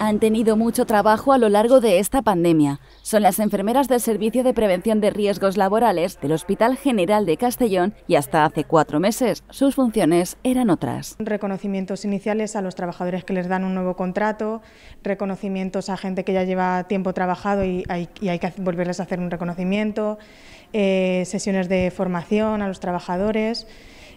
han tenido mucho trabajo a lo largo de esta pandemia. Son las enfermeras del Servicio de Prevención de Riesgos Laborales del Hospital General de Castellón y hasta hace cuatro meses sus funciones eran otras. Reconocimientos iniciales a los trabajadores que les dan un nuevo contrato, reconocimientos a gente que ya lleva tiempo trabajado y hay, que volverles a hacer un reconocimiento, eh, sesiones de formación a los trabajadores.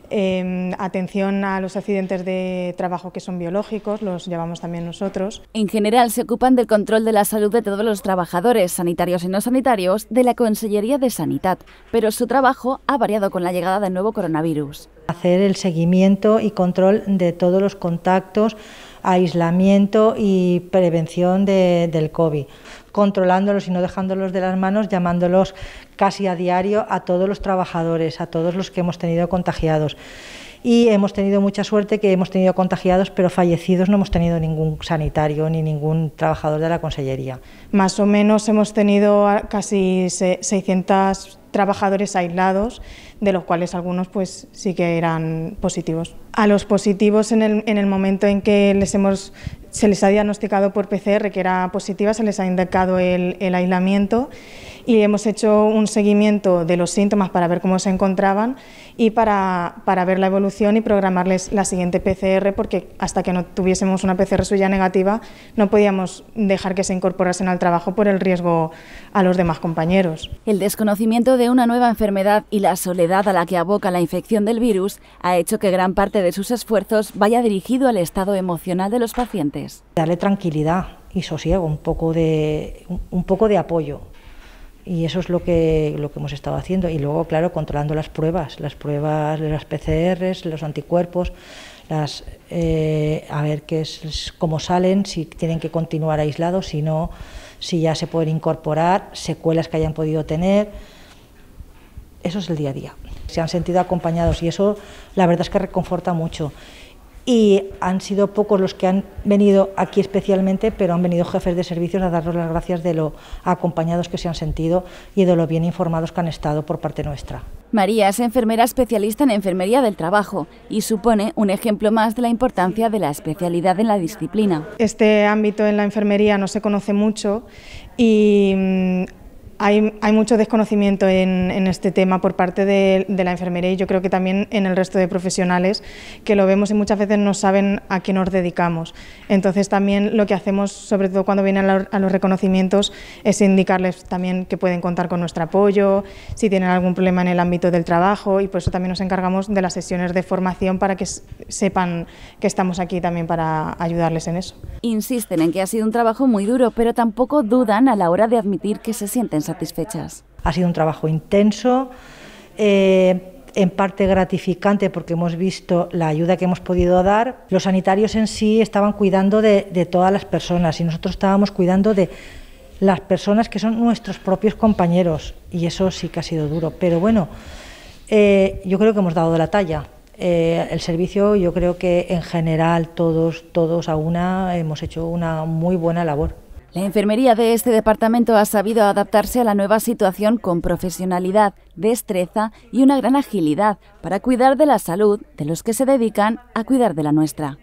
Em, atención a los accidentes de trabajo que son biológicos, los llevamos también nosotros. En general, se ocupan del control de la salud de todos los trabajadores, sanitarios y no sanitarios, de la Consellería de Sanidad, pero su trabajo ha variado con la llegada del nuevo coronavirus. Hacer el seguimiento y control de todos los contactos aislamiento y prevención del COVID, controlándolos y no dejándolos de las manos, llamándolos casi a diario a todos los trabajadores, a todos los que hemos tenido contagiados. Y hemos tenido mucha suerte que hemos tenido contagiados, pero fallecidos no hemos tenido ningún sanitario ni ningún trabajador de la consellería. Más o menos hemos tenido casi 600 trabajadores aislados, de los cuales algunos pues sí que eran positivos. A los positivos en el, en el momento en que les hemos se les ha diagnosticado por PCR que era positiva, se les ha indicado el, aislamiento y hemos hecho un seguimiento de los síntomas para ver cómo se encontraban y para, para, ver la evolución y programarles la siguiente PCR porque hasta que no tuviésemos una PCR suya negativa no podíamos dejar que se incorporasen al trabajo por el riesgo a los demás compañeros. El desconocimiento de una nueva enfermedad y la soledad a la que aboca la infección del virus ha hecho que gran parte de sus esfuerzos vaya dirigido al estado emocional de los pacientes. Pues, Darle tranquilidad y sosiego, un poco de, un poco de apoyo. Y eso es lo que, lo que hemos estado haciendo. Y luego, claro, controlando las pruebas, las pruebas de las PCRs, los anticuerpos, las, eh, a ver qué es, cómo salen, si tienen que continuar aislados, si no, si ya se pueden incorporar, secuelas que hayan podido tener. Eso es el día a día. Se han sentido acompañados y eso la verdad es que reconforta mucho y han sido pocos los que han venido aquí especialmente, pero han venido jefes de servicios a darnos las gracias de lo acompañados que se han sentido y de lo bien informados que han estado por parte nuestra. María es enfermera especialista en enfermería del trabajo y supone un ejemplo más de la importancia de la especialidad en la disciplina. Este ámbito en la enfermería no se conoce mucho y mm, hay, mucho desconocimiento en, este tema por parte de, la enfermería y yo creo que también en el resto de profesionales que lo vemos y muchas veces no saben a qué nos dedicamos. Entonces también lo que hacemos, sobre todo cuando vienen a, los reconocimientos, es indicarles también que pueden contar con nuestro apoyo, si tienen algún problema en el ámbito del trabajo y por eso también nos encargamos de las sesiones de formación para que sepan que estamos aquí también para ayudarles en eso. Insisten en que ha sido un trabajo muy duro, pero tampoco dudan a la hora de admitir que se sienten ha sido un trabajo intenso. Eh, en parte gratificante porque hemos visto la ayuda que hemos podido dar. Los sanitarios en sí estaban cuidando de, todas las personas y nosotros estábamos cuidando de las personas que son nuestros propios compañeros y eso sí que ha sido duro. Pero bueno, eh, yo creo que hemos dado la talla. Eh, el servicio, yo creo que en general todos, todos a una hemos hecho una muy buena labor. La enfermería de este departamento ha sabido adaptarse a la nueva situación con profesionalidad, destreza y una gran agilidad para cuidar de la salud de los que se dedican a cuidar de la nuestra.